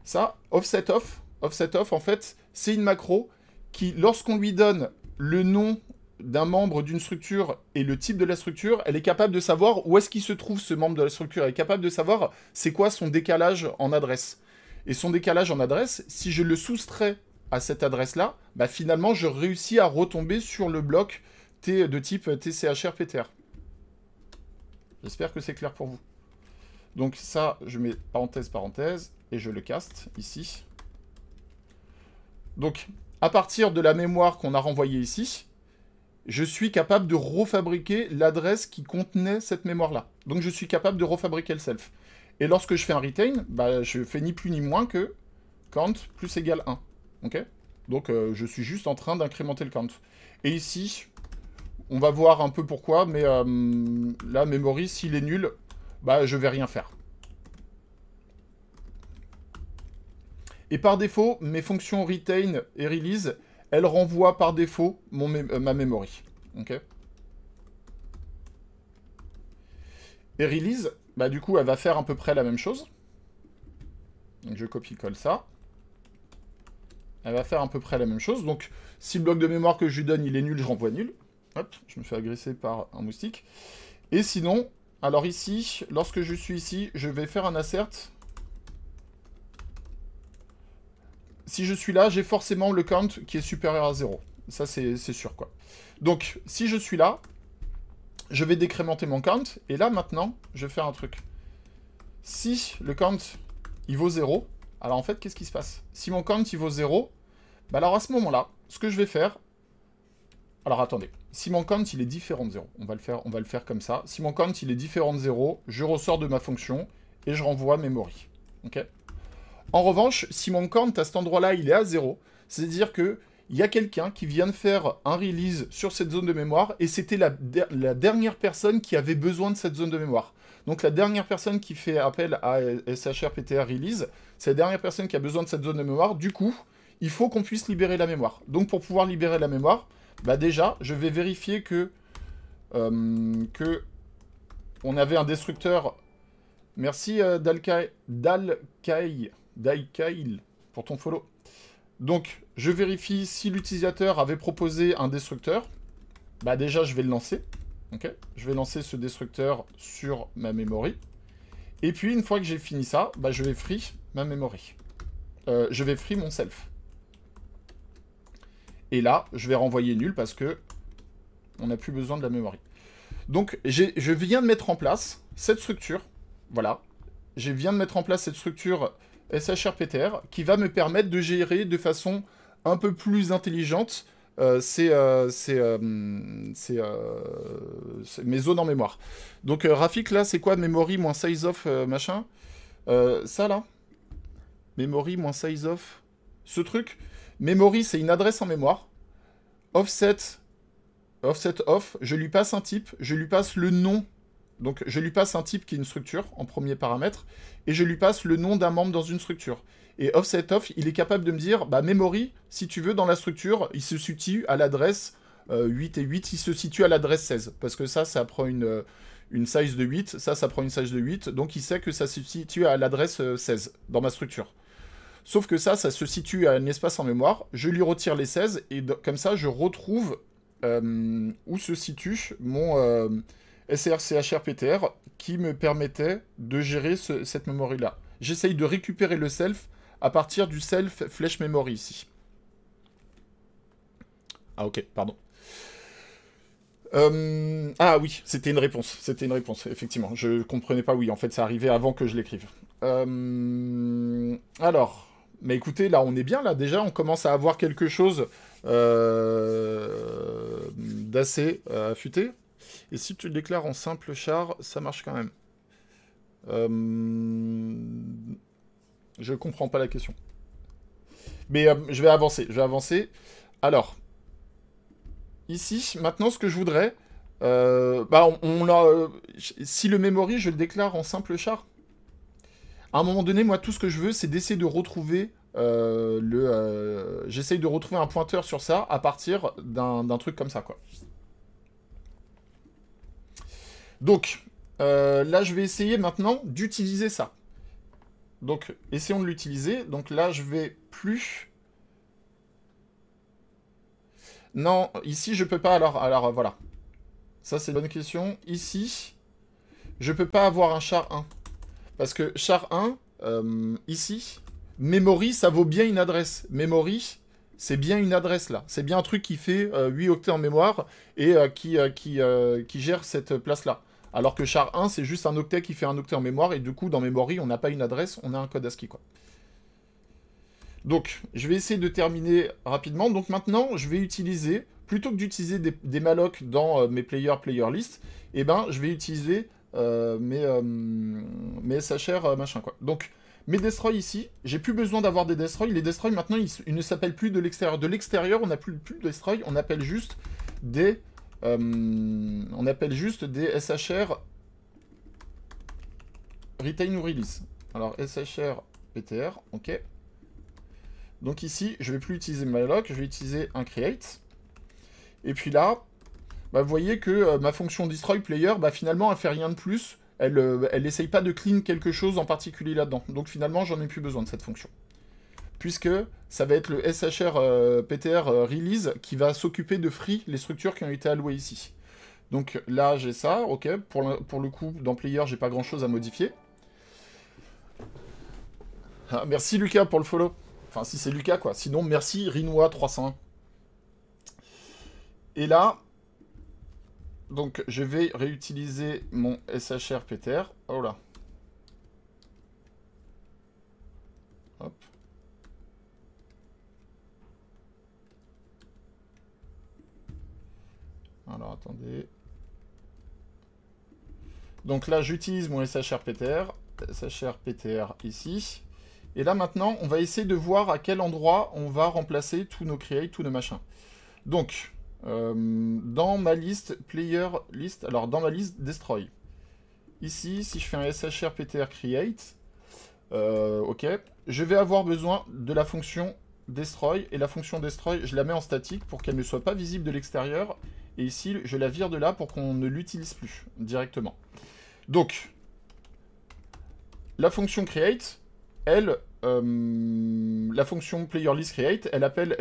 Ça, offset off, offset off, en fait, c'est une macro qui, lorsqu'on lui donne le nom d'un membre d'une structure et le type de la structure, elle est capable de savoir où est-ce qu'il se trouve ce membre de la structure. Elle est capable de savoir c'est quoi son décalage en adresse. Et son décalage en adresse, si je le soustrais à cette adresse-là, bah, finalement, je réussis à retomber sur le bloc euh, de type TCHRPTR. J'espère que c'est clair pour vous. Donc ça, je mets parenthèse, parenthèse, et je le caste ici. Donc, à partir de la mémoire qu'on a renvoyée ici, je suis capable de refabriquer l'adresse qui contenait cette mémoire-là. Donc je suis capable de refabriquer le self. Et lorsque je fais un retain, bah, je fais ni plus ni moins que count plus égale 1. Ok Donc euh, je suis juste en train d'incrémenter le count. Et ici, on va voir un peu pourquoi, mais euh, la là, memory, s'il est nul, bah je vais rien faire. Et par défaut, mes fonctions retain et release, elles renvoient par défaut mon euh, ma memory. Ok et release, bah du coup, elle va faire à peu près la même chose. Donc je copie-colle ça. Elle va faire à peu près la même chose. Donc si le bloc de mémoire que je lui donne, il est nul, je renvoie nul. Hop, je me fais agresser par un moustique. Et sinon, alors ici, lorsque je suis ici, je vais faire un assert. Si je suis là, j'ai forcément le count qui est supérieur à 0. Ça, c'est sûr, quoi. Donc, si je suis là, je vais décrémenter mon count. Et là, maintenant, je vais faire un truc. Si le count, il vaut 0, alors en fait, qu'est-ce qui se passe Si mon count, il vaut 0, bah alors à ce moment-là, ce que je vais faire... Alors attendez, si mon count, il est différent de 0, on va, le faire, on va le faire comme ça. Si mon count, il est différent de 0, je ressors de ma fonction et je renvoie memory. Ok En revanche, si mon count, à cet endroit-là, il est à 0, c'est-à-dire que il y a quelqu'un qui vient de faire un release sur cette zone de mémoire et c'était la, dernière personne qui avait besoin de cette zone de mémoire. Donc la dernière personne qui fait appel à SHRPTR release, c'est la dernière personne qui a besoin de cette zone de mémoire. Du coup, il faut qu'on puisse libérer la mémoire. Donc pour pouvoir libérer la mémoire, bah déjà, je vais vérifier que, euh, que on avait un destructeur. Merci euh, Dalkai, Dalkai, Dalkail pour ton follow. Donc, je vérifie si l'utilisateur avait proposé un destructeur. Bah déjà, je vais le lancer. Je vais lancer ce destructeur sur ma memory. Et puis, une fois que j'ai fini ça, bah, je vais free ma memory. Euh, je vais free mon self. Et là, je vais renvoyer nul parce que on n'a plus besoin de la memory. Donc, je viens de mettre en place cette structure. Voilà. Je viens de mettre en place cette structure SHRPTR qui va me permettre de gérer de façon un peu plus intelligente, euh, euh, euh, c'est mes zones en mémoire. Donc Rafik, là, c'est quoi Memory moins size off, machin Ça, là Memory moins size off. Ce truc Memory, c'est une adresse en mémoire. Offset, offset off, je lui passe un type, je lui passe le nom. Donc je lui passe un type qui est une structure en premier paramètre, et je lui passe le nom d'un membre dans une structure. Et offset off, il est capable de me dire, bah, memory, si tu veux, dans la structure, il se situe à l'adresse 8 euh, et 8, il se situe à l'adresse 16. Parce que ça, ça prend une, euh, une size de 8, ça, ça prend une size de 8, donc il sait que ça se situe à l'adresse 16 euh, dans ma structure. Sauf que ça, ça se situe à un espace en mémoire, je lui retire les 16, et comme ça, je retrouve où se situe mon SRCHRPTR qui me permettait de gérer cette mémoire-là. J'essaye de récupérer le self à partir du self flash memory ici. Ah ok, pardon. Euh, ah oui, c'était une réponse, c'était une réponse, effectivement. Je comprenais pas, oui, en fait, ça arrivait avant que je l'écrive. Euh, alors, mais écoutez, là, on est bien, là, déjà, on commence à avoir quelque chose euh, d'assez affûté. Et si tu le déclares en simple char, ça marche quand même. Je comprends pas la question. Mais euh, je vais avancer, je vais avancer. Alors, ici, maintenant, ce que je voudrais... Euh, bah, on, euh, si le memory, je le déclare en simple char. À un moment donné, moi, tout ce que je veux, c'est d'essayer de retrouver le... J'essaye de retrouver un pointeur sur ça à partir d'un truc comme ça, quoi. Donc, là, je vais essayer maintenant d'utiliser ça. Donc, essayons de l'utiliser. Donc là, je vais plus... Non, ici, je peux pas. Alors, alors euh, voilà. Ça, c'est une bonne question. Ici, je peux pas avoir un char 1. Parce que char 1, euh, ici, memory, ça vaut bien une adresse. Memory, c'est bien une adresse là. C'est bien un truc qui fait 8 euh, octets en mémoire et qui, qui, qui gère cette place là. Alors que char 1, c'est juste un octet qui fait un octet en mémoire, et du coup, dans Memory, on n'a pas une adresse, on a un code ASCII, quoi. Donc, je vais essayer de terminer rapidement. Donc maintenant, je vais utiliser, plutôt que d'utiliser des, des mallocs dans euh, mes players, player list, eh ben, je vais utiliser euh, mes, euh, mes, SHR, machin, quoi. Donc, mes destroy ici, j'ai plus besoin d'avoir des destroy. Les destroy, maintenant, ils, ne s'appellent plus de l'extérieur. De l'extérieur, on n'a plus, plus de destroy, on appelle juste des euh, on appelle juste des SHR retain ou release. Alors SHR PTR, ok. Donc ici, je ne vais plus utiliser ma je vais utiliser un create. Et puis là, bah, vous voyez que euh, ma fonction destroy player, bah, finalement, elle fait rien de plus. Elle n'essaye euh, pas de clean quelque chose en particulier là-dedans. Donc finalement, j'en ai plus besoin de cette fonction puisque ça va être le SHR euh, PTR euh, Release qui va s'occuper de free les structures qui ont été allouées ici. Donc là, j'ai ça, ok, pour le, pour le coup, dans Player, j'ai pas grand-chose à modifier. Ah, merci Lucas pour le follow. Enfin, si c'est Lucas, quoi. Sinon, merci Rinoa301. Et là, donc je vais réutiliser mon SHR PTR. Oh là. Hop. Alors attendez. Donc là, j'utilise mon SHRPTR. SHRPTR ici. Et là, maintenant, on va essayer de voir à quel endroit on va remplacer tous nos create, tous nos machins. Donc, euh, dans ma liste, player list, alors dans ma liste, destroy. Ici, si je fais un SHRPTR create, euh, ok, je vais avoir besoin de la fonction destroy. Et la fonction destroy, je la mets en statique pour qu'elle ne soit pas visible de l'extérieur et ici, je la vire de là pour qu'on ne l'utilise plus directement. Donc, la fonction create, elle, euh, la fonction create, elle appelle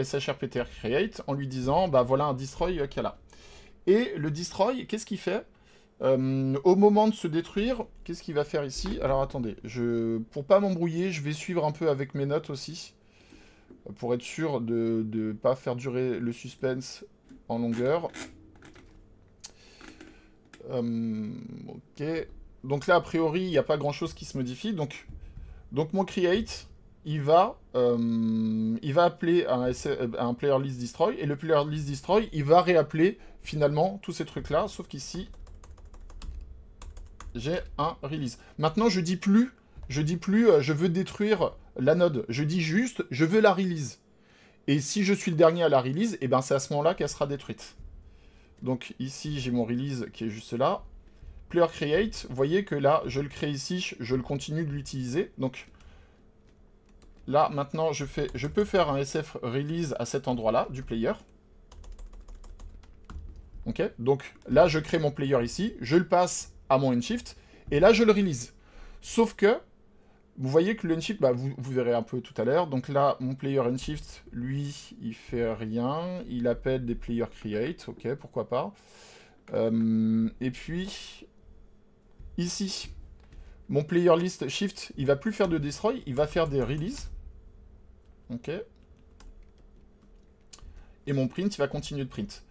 create en lui disant, bah voilà un destroy y euh, a. Et le destroy, qu'est-ce qu'il fait euh, Au moment de se détruire, qu'est-ce qu'il va faire ici Alors attendez, je, pour pas m'embrouiller, je vais suivre un peu avec mes notes aussi, pour être sûr de ne pas faire durer le suspense en longueur. Euh, ok. Donc là, a priori, il n'y a pas grand-chose qui se modifie. Donc, donc mon create, il va, euh, il va appeler euh, un, player list destroy, et le player list destroy, il va réappeler finalement tous ces trucs-là, sauf qu'ici, j'ai un release. Maintenant, je dis plus, je dis plus, je veux détruire la node, je dis juste, je veux la release. Et si je suis le dernier à la release, et eh ben c'est à ce moment-là qu'elle sera détruite. Donc ici, j'ai mon release qui est juste là. Player create, vous voyez que là, je le crée ici, je le continue de l'utiliser. Donc là, maintenant, je, fais, je peux faire un SF release à cet endroit-là du player. Ok, donc là, je crée mon player ici, je le passe à mon shift et là, je le release. Sauf que vous voyez que le Shift, bah, vous, verrez un peu tout à l'heure. Donc là, mon player Shift, lui, il fait rien. Il appelle des players create, ok, pourquoi pas. Euh, et puis, ici, mon player list shift, il va plus faire de destroy, il va faire des release. Ok. Et mon print, il va continuer de print.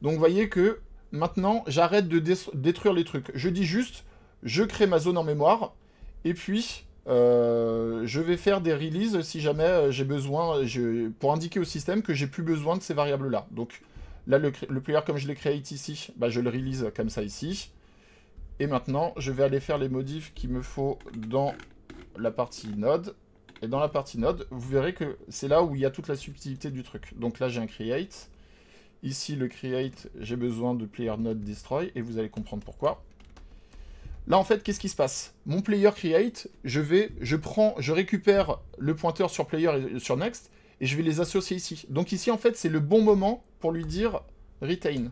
Donc, vous voyez que maintenant, j'arrête de détruire les trucs. Je dis juste, je crée ma zone en mémoire, et puis euh, je vais faire des releases si jamais euh, j'ai besoin, pour indiquer au système que j'ai plus besoin de ces variables-là. Donc là, le, player comme je l'ai créé ici, bah, je le release comme ça ici. Et maintenant, je vais aller faire les modifs qu'il me faut dans la partie node. Et dans la partie node, vous verrez que c'est là où il y a toute la subtilité du truc. Donc là, j'ai un create. Ici, le create, j'ai besoin de player node destroy. Et vous allez comprendre pourquoi. Là, en fait, qu'est-ce qui se passe Mon player create, je vais, je prends, je récupère le pointeur sur player et sur next, et je vais les associer ici. Donc ici, en fait, c'est le bon moment pour lui dire retain.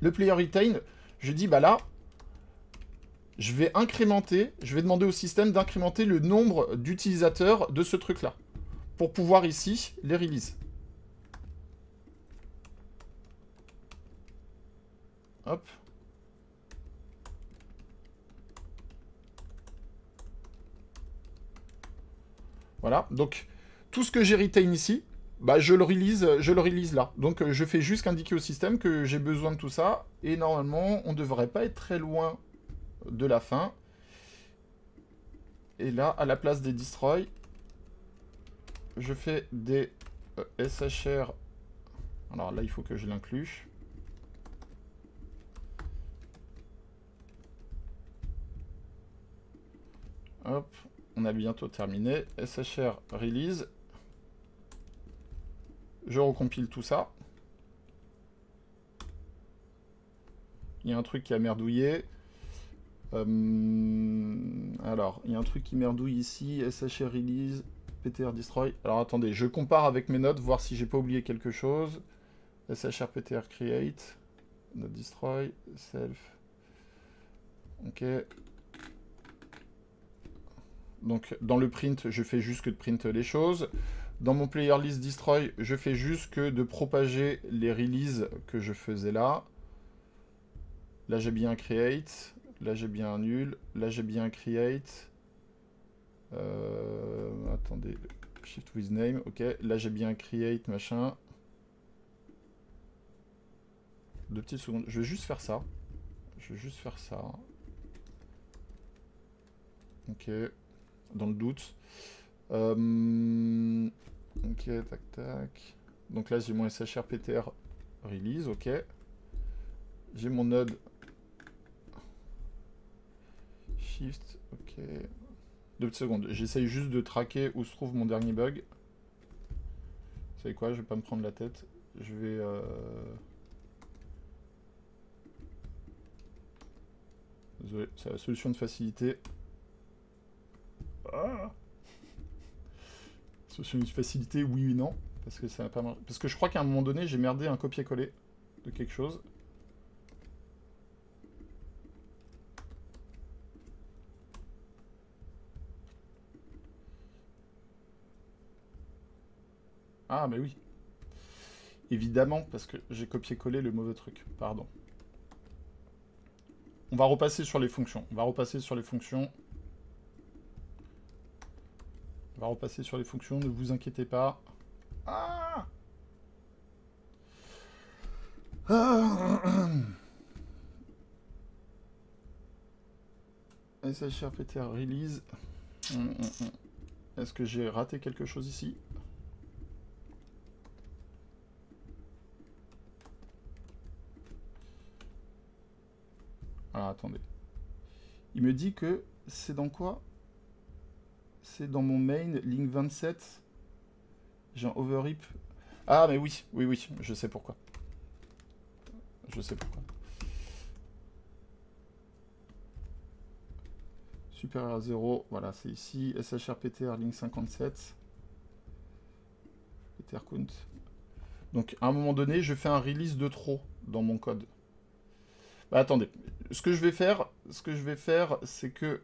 Le player retain, je dis, bah là, je vais incrémenter, je vais demander au système d'incrémenter le nombre d'utilisateurs de ce truc-là, pour pouvoir ici les release. Hop. Voilà, donc tout ce que j'ai retain ici, bah, je, le release, je le là. Donc euh, je fais juste indiquer au système que j'ai besoin de tout ça. Et normalement, on ne devrait pas être très loin de la fin. Et là, à la place des destroy, je fais des euh, SHR. Alors là, il faut que je l'inclue. Hop, on a bientôt terminé. SHR release. Je recompile tout ça. Il y a un truc qui a merdouillé. Euh, alors, il y a un truc qui merdouille ici. SHR release, PTR destroy. Alors attendez, je compare avec mes notes, voir si j'ai pas oublié quelque chose. SHR PTR create, not destroy, self. Ok, donc dans le print, je fais juste que de print les choses. Dans mon player list destroy, je fais juste que de propager les releases que je faisais là. Là j'ai bien create, là j'ai bien nul, là j'ai bien create. Euh, attendez, shift with name, ok. Là j'ai bien create machin. Deux petites secondes, je vais juste faire ça. Je vais juste faire ça. Ok dans le doute. Euh, ok, tac, tac. Donc là, j'ai mon SHRPTR release, ok. J'ai mon node shift, ok. Deux secondes, j'essaye juste de traquer où se trouve mon dernier bug. Vous savez quoi, je vais pas me prendre la tête. Je vais... Euh, désolé, c'est la solution de facilité. Ah. C'est une facilité, oui ou non. Parce que, pas... parce que je crois qu'à un moment donné, j'ai merdé un copier-coller de quelque chose. Ah, mais oui. Évidemment, parce que j'ai copié-collé le mauvais truc. Pardon. On va repasser sur les fonctions. On va repasser sur les fonctions. On va repasser sur les fonctions, ne vous inquiétez pas. Ah SHRPTR release. Mm, mm, mm. Est-ce que j'ai raté quelque chose ici Alors ah, attendez. Il me dit que c'est dans quoi c'est dans mon main, ligne 27. J'ai un overrip. Ah, mais oui, oui, oui, je sais pourquoi. Je sais pourquoi. Super à 0, voilà, c'est ici. SHRPTR, ligne 57. PTR count. Donc, à un moment donné, je fais un release de trop dans mon code. Bah, attendez, ce que je vais faire, ce que je vais faire, c'est que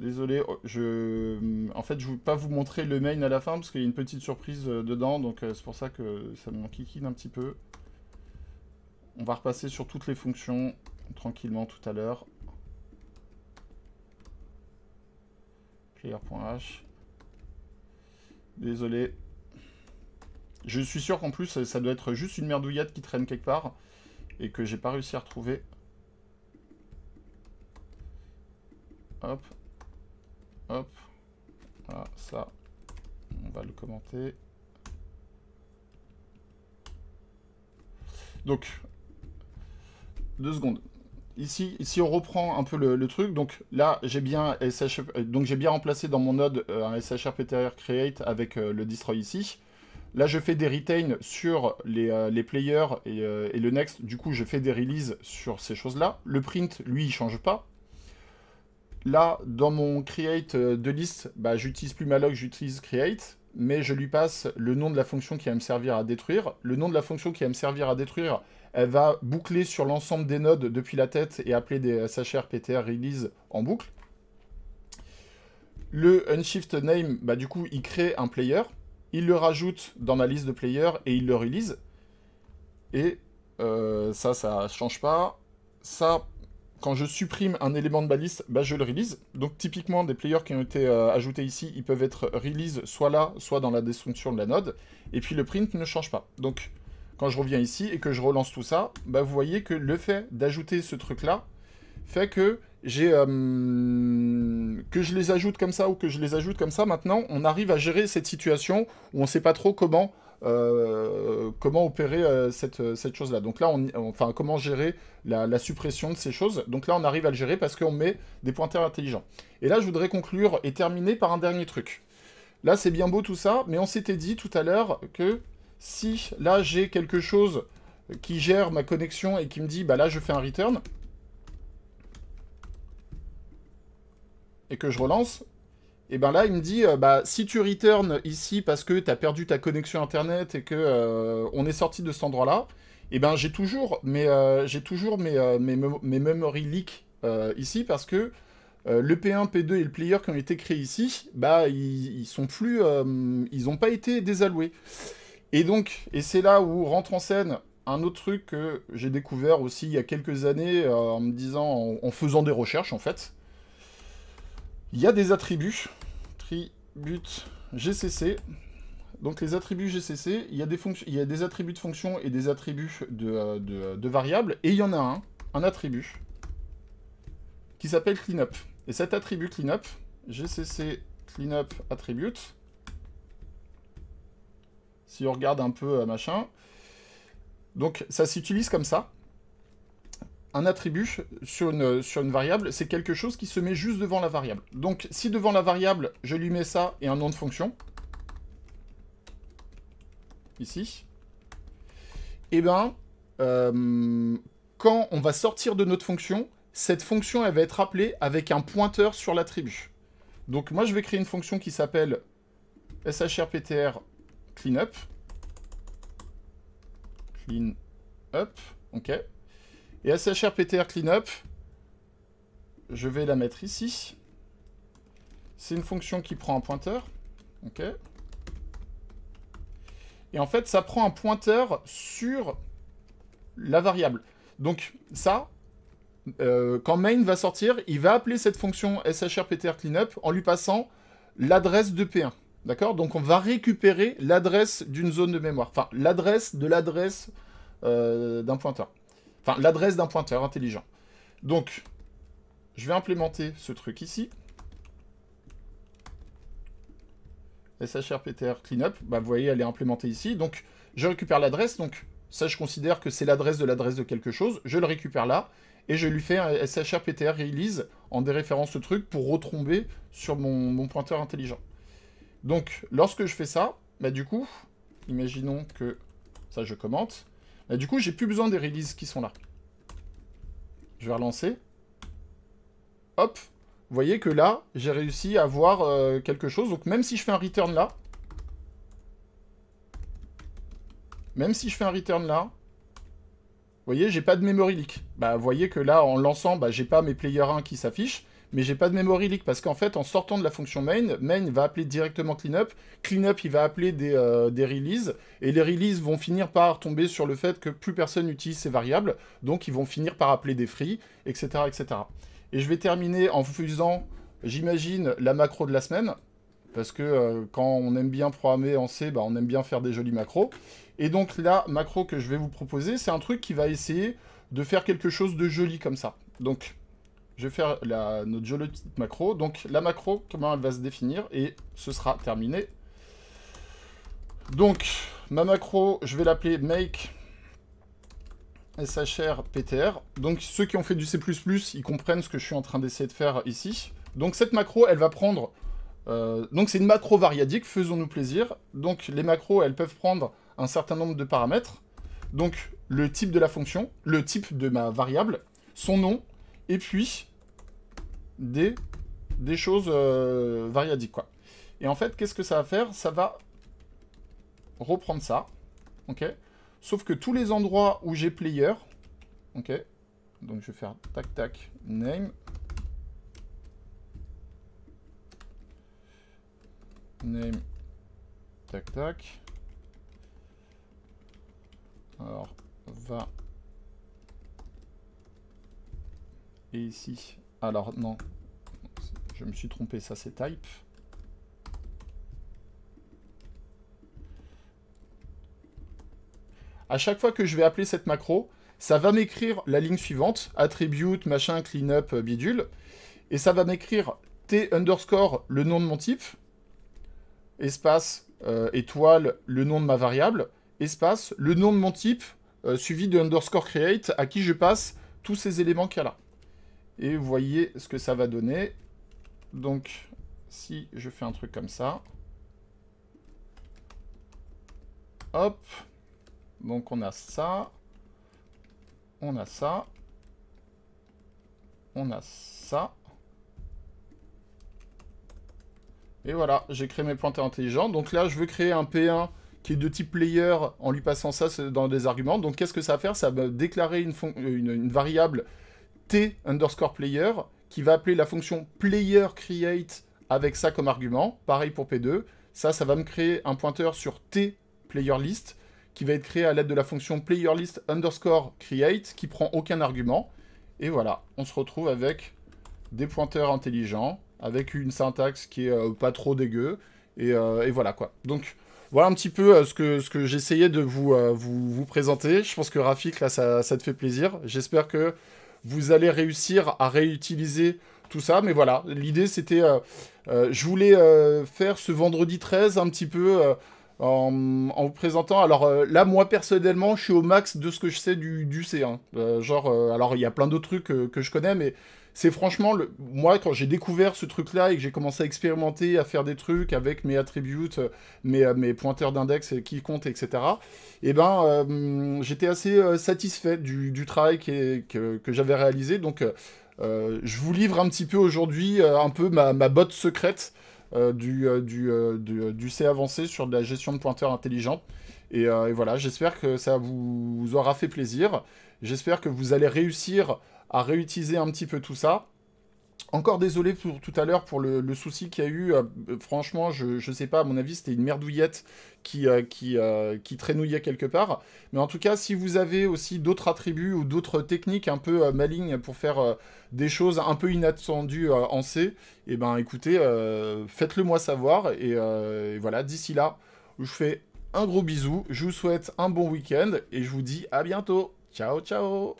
désolé, oh, je... Mm, en fait, je ne vais pas vous montrer le main à la fin parce qu'il y a une petite surprise euh, dedans, donc euh, c'est pour ça que ça me kikine un petit peu. On va repasser sur toutes les fonctions tranquillement tout à l'heure. Clear.h Désolé. Je suis sûr qu'en plus, ça doit être juste une merdouillade qui traîne quelque part et que j'ai pas réussi à retrouver. Hop, Hop. Ah, ça. On va le commenter. Donc, deux secondes. Ici, ici, on reprend un peu le, truc. Donc là, j'ai bien donc j'ai bien remplacé dans mon node euh, un un SHRPTR create avec euh, le destroy ici. Là, je fais des retain sur euh, les, players et, et, le next. Du coup, je fais des releases sur ces choses-là. Le print, lui, il change pas. Là, dans mon create euh, de liste, bah, j'utilise plus malloc, j'utilise create, mais je lui passe le nom de la fonction qui va me servir à détruire. Le nom de la fonction qui va me servir à détruire, elle va boucler sur l'ensemble des nodes depuis la tête et appeler des SHR, PTR, release en boucle. Le unshift name, bah, du coup, il crée un player, il le rajoute dans ma liste de players et il le release. Et ça, euh, ça, ça change pas. Ça, quand je supprime un élément de balise, bah, je le release. Donc typiquement, des players qui ont été euh, ajoutés ici, ils peuvent être release soit là, soit dans la destruction de la node. Et puis le print ne change pas. Donc quand je reviens ici et que je relance tout ça, bah, vous voyez que le fait d'ajouter ce truc-là fait que j'ai euh, que je les ajoute comme ça ou que je les ajoute comme ça. Maintenant, on arrive à gérer cette situation où on ne sait pas trop comment euh, comment opérer euh, euh, cette, chose-là. Donc là, on, enfin, comment gérer la, la, suppression de ces choses. Donc là, on arrive à le gérer parce qu'on met des pointeurs intelligents. Et là, je voudrais conclure et terminer par un dernier truc. Là, c'est bien beau tout ça, mais on s'était dit tout à l'heure que si là, j'ai quelque chose qui gère ma connexion et qui me dit, bah là, je fais un return, et que je relance, et ben là, il me dit, euh, bah, si tu return ici parce que tu as perdu ta connexion Internet et que euh, on est sorti de cet endroit-là, et eh ben j'ai toujours mes, euh, j'ai toujours mes, mes, memory leaks ici parce que le P1, P2 et le player qui ont été créés ici, bah, ils, sont plus, ils n'ont pas été désalloués. Et donc, et c'est là où rentre en scène un autre truc que j'ai découvert aussi il y a quelques années en me disant, en faisant des recherches en fait. Il y a des attributs attributs GCC. Donc les attributs GCC, il y a des, il y a des attributs de fonction et des attributs euh, de, variables. Et il y en a un, un attribut, qui s'appelle cleanup. Et cet attribut cleanup, GCC cleanup attribute, si on regarde un peu euh, machin, donc ça s'utilise comme ça un attribut sur une, variable, c'est quelque chose qui se met juste devant la variable. Donc si devant la variable, je lui mets ça et un nom de fonction, ici, et eh bien, euh, quand on va sortir de notre fonction, cette fonction, elle va être appelée avec un pointeur sur l'attribut. Donc moi, je vais créer une fonction qui s'appelle shrptr cleanup. Cleanup, ok. Et shrptrCleanup, Cleanup, je vais la mettre ici. C'est une fonction qui prend un pointeur. Ok. Et en fait, ça prend un pointeur sur la variable. Donc ça, euh, quand main va sortir, il va appeler cette fonction shrptrCleanup cleanup en lui passant l'adresse de P1. D'accord Donc on va récupérer l'adresse d'une zone de mémoire. Enfin, l'adresse de l'adresse euh, d'un pointeur. Enfin, l'adresse d'un pointeur intelligent. Donc, je vais implémenter ce truc ici. SHRPTR cleanup, bah, vous voyez, elle est implémentée ici. Donc, je récupère l'adresse. Donc, ça, je considère que c'est l'adresse de l'adresse de quelque chose. Je le récupère là. Et je lui fais un SHRPTR release en déréférence ce truc pour retomber sur mon, mon, pointeur intelligent. Donc, lorsque je fais ça, bah, du coup, imaginons que ça, je commente. Ah, du coup, j'ai plus besoin des releases qui sont là. Je vais relancer. Hop. Vous voyez que là, j'ai réussi à avoir euh, quelque chose. Donc même si je fais un return là, même si je fais un return là, vous voyez, j'ai pas de memory leak. Bah, vous voyez que là, en lançant, bah, j'ai pas mes player 1 qui s'affichent mais j'ai pas de memory leak parce qu'en fait, en sortant de la fonction main, main va appeler directement cleanup, cleanup il va appeler euh, des, releases, et les releases vont finir par tomber sur le fait que plus personne n'utilise ces variables, donc ils vont finir par appeler des free, etc. etc. Et je vais terminer en faisant, j'imagine, la macro de la semaine, parce que euh, quand on aime bien programmer en C, bah, on aime bien faire des jolis macros. Et donc la macro que je vais vous proposer, c'est un truc qui va essayer de faire quelque chose de joli comme ça. Donc je vais faire la, notre jolie macro. Donc la macro, comment elle va se définir et ce sera terminé. Donc ma macro, je vais l'appeler make SHR PTR. Donc ceux qui ont fait du C++, ils comprennent ce que je suis en train d'essayer de faire ici. Donc cette macro, elle va prendre... Euh, donc c'est une macro variadique, faisons-nous plaisir. Donc les macros, elles peuvent prendre un certain nombre de paramètres. Donc le type de la fonction, le type de ma variable, son nom, et puis des, choses euh, variadiques, quoi. Et en fait, qu'est-ce que ça va faire Ça va reprendre ça, ok Sauf que tous les endroits où j'ai player, ok Donc je vais faire tac tac name, name, tac tac. Alors, va. Et ici, alors non, je me suis trompé, ça c'est type. À chaque fois que je vais appeler cette macro, ça va m'écrire la ligne suivante, attribute, machin, cleanup, bidule, et ça va m'écrire t underscore le nom de mon type, espace, euh, étoile, le nom de ma variable, espace, le nom de mon type, euh, suivi de underscore create, à qui je passe tous ces éléments qu'il y a là. Et vous voyez ce que ça va donner. Donc, si je fais un truc comme ça. Hop. Donc, on a ça. On a ça. On a ça. Et voilà, j'ai créé mes pointeurs intelligents. Donc là, je veux créer un P1 qui est de type player en lui passant ça dans des arguments. Donc qu'est-ce que ça va faire Ça va déclarer une, une variable T underscore player qui va appeler la fonction player create avec ça comme argument. Pareil pour P2. Ça, ça va me créer un pointeur sur T player list qui va être créé à l'aide de la fonction player list underscore create qui prend aucun argument. Et voilà, on se retrouve avec des pointeurs intelligents, avec une syntaxe qui est euh, pas trop dégueu. Euh, et, voilà quoi. Donc voilà un petit peu euh, ce que, j'essayais de vous, présenter. Je pense que Rafik, là, ça te fait plaisir. J'espère que vous allez réussir à réutiliser tout ça. Mais voilà, l'idée c'était, euh, euh, je voulais euh, faire ce vendredi 13 un petit peu en, vous présentant. Alors là, moi personnellement, je suis au max de ce que je sais du, du C1. Hein. genre, alors il y a plein d'autres trucs que je connais, mais c'est franchement, moi, quand j'ai découvert ce truc-là et que j'ai commencé à expérimenter, à faire des trucs avec mes attributes, euh, mes, euh, mes pointeurs d'index euh, qui comptent, etc., et eh ben, j'étais assez satisfait du, travail que, j'avais réalisé. Donc, je vous livre un petit peu aujourd'hui un peu ma, botte secrète du, du, du, C avancé sur la gestion de pointeurs intelligents. Et, voilà, j'espère que ça vous aura fait plaisir. J'espère que vous allez réussir à réutiliser un petit peu tout ça. Encore désolé pour tout à l'heure pour le, souci qu'il y a eu. Euh, euh, franchement, je, sais pas, à mon avis, c'était une merdouillette qui, euh, qui, qui, traînouillait quelque part. Mais en tout cas, si vous avez aussi d'autres attributs ou d'autres techniques un peu malignes pour faire des choses un peu inattendues en C, et eh ben écoutez, faites-le moi savoir. Et, voilà, d'ici là, je fais un gros bisou. Je vous souhaite un bon week-end et je vous dis à bientôt. Ciao, ciao